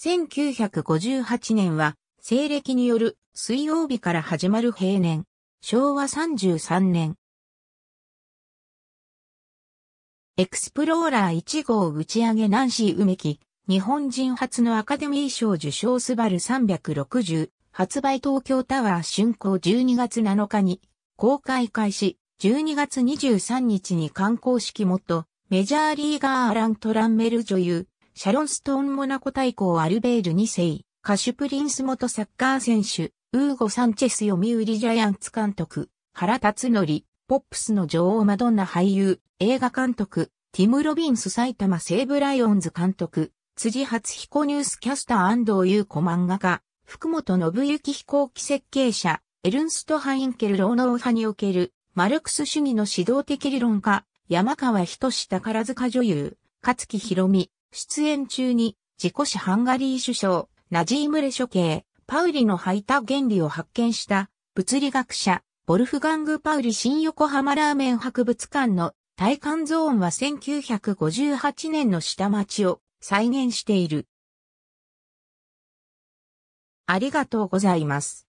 1958年は、西暦による水曜日から始まる平年、昭和33年。エクスプローラー1号打ち上げナンシー梅木、日本人初のアカデミー賞受賞スバル360、発売東京タワー竣工12月7日に、公開開始、12月23日に観光式元、メジャーリーガーアラン・トランメル女優、シャロン・ストーン・モナコ大公アルベール2世、カシュプリンス元サッカー選手、ウーゴ・サンチェス読売ジャイアンツ監督、原辰則、ポップスの女王マドンナ俳優、映画監督、ティム・ロビンス埼玉西武ライオンズ監督、辻初彦ニュースキャスター安藤優子漫画家、福本信幸飛行機設計者、エルンスト・ハインケル労農派における、マルクス主義の指導的理論家、山川仁志宝塚女優、勝木博美、出演中に、自己死ハンガリー首相、ナジームレ処刑、パウリの履いた原理を発見した、物理学者、ボルフガング・パウリ新横浜ラーメン博物館の体感ゾーンは1958年の下町を再現している。ありがとうございます。